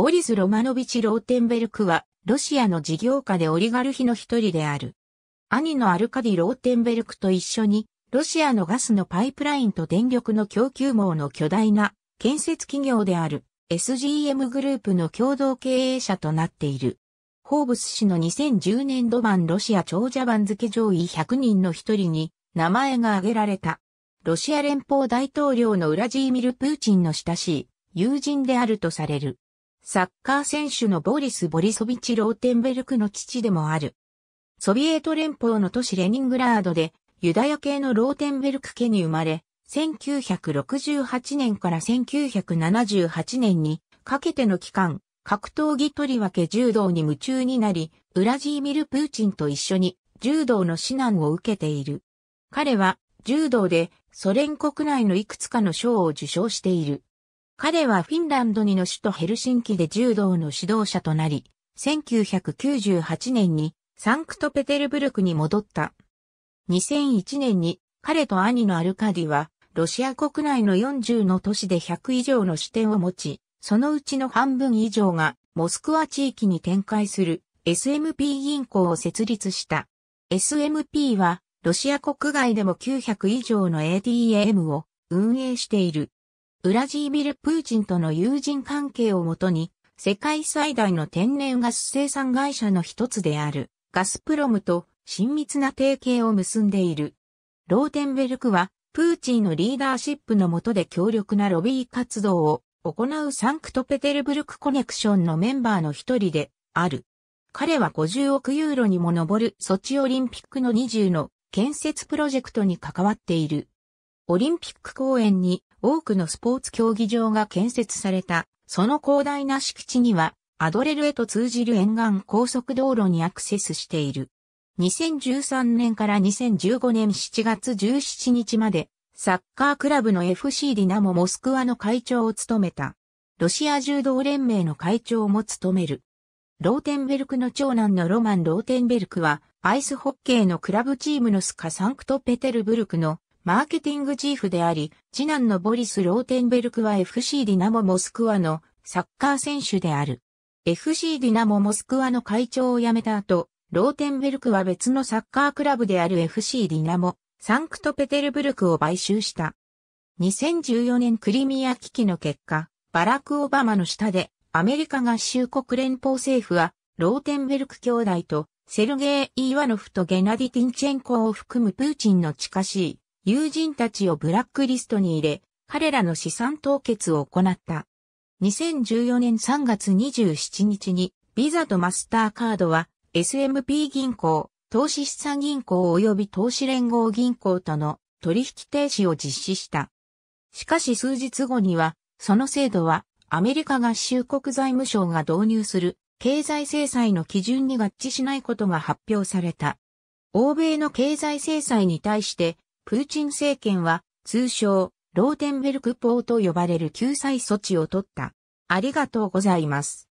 ボリス・ロマノビチ・ローテンベルクは、ロシアの事業家でオリガルヒの一人である。兄のアルカディ・ローテンベルクと一緒に、ロシアのガスのパイプラインと電力の供給網の巨大な建設企業である SGM グループの共同経営者となっている。ホーブス氏の2010年度版ロシア長者番付上位100人の一人に名前が挙げられた。ロシア連邦大統領のウラジーミル・プーチンの親しい友人であるとされる。サッカー選手のボリス・ボリソビチ・ローテンベルクの父でもある。ソビエト連邦の都市レニングラードで、ユダヤ系のローテンベルク家に生まれ、1968年から1978年にかけての期間、格闘技とりわけ柔道に夢中になり、ウラジーミル・プーチンと一緒に柔道の指南を受けている。彼は柔道でソ連国内のいくつかの賞を受賞している。彼はフィンランドにの首都ヘルシンキで柔道の指導者となり、1998年にサンクトペテルブルクに戻った。2001年に彼と兄のアルカディはロシア国内の40の都市で100以上の支店を持ち、そのうちの半分以上がモスクワ地域に展開する SMP 銀行を設立した。SMP はロシア国外でも900以上の ATM を運営している。ウラジービル・プーチンとの友人関係をもとに、世界最大の天然ガス生産会社の一つである、ガスプロムと親密な提携を結んでいる。ローテンベルクは、プーチンのリーダーシップの下で強力なロビー活動を行うサンクトペテルブルクコネクションのメンバーの一人である。彼は50億ユーロにも上るソチオリンピックの20の建設プロジェクトに関わっている。オリンピック公演に多くのスポーツ競技場が建設された、その広大な敷地には、アドレルへと通じる沿岸高速道路にアクセスしている。2013年から2015年7月17日まで、サッカークラブの FC ディナモモスクワの会長を務めた。ロシア柔道連盟の会長も務める。ローテンベルクの長男のロマン・ローテンベルクは、アイスホッケーのクラブチームのスカ・サンクトペテルブルクのマーケティングチーフであり、次男のボリス・ローテンベルクは FC ディナモ・モスクワのサッカー選手である。FC ディナモ・モスクワの会長を辞めた後、ローテンベルクは別のサッカークラブである FC ディナモ、サンクトペテルブルクを買収した。2014年クリミア危機の結果、バラク・オバマの下で、アメリカ合衆国連邦政府は、ローテンベルク兄弟と、セルゲイ・イーワノフとゲナディ・ティンチェンコを含むプーチンの近しい友人たちをブラックリストに入れ、彼らの資産凍結を行った。2014年3月27日に、ビザとマスターカードは、SMP 銀行、投資資産銀行及び投資連合銀行との取引停止を実施した。しかし数日後には、その制度はアメリカ合衆国財務省が導入する経済制裁の基準に合致しないことが発表された。欧米の経済制裁に対してプーチン政権は通称ローテンベルク法と呼ばれる救済措置を取った。ありがとうございます。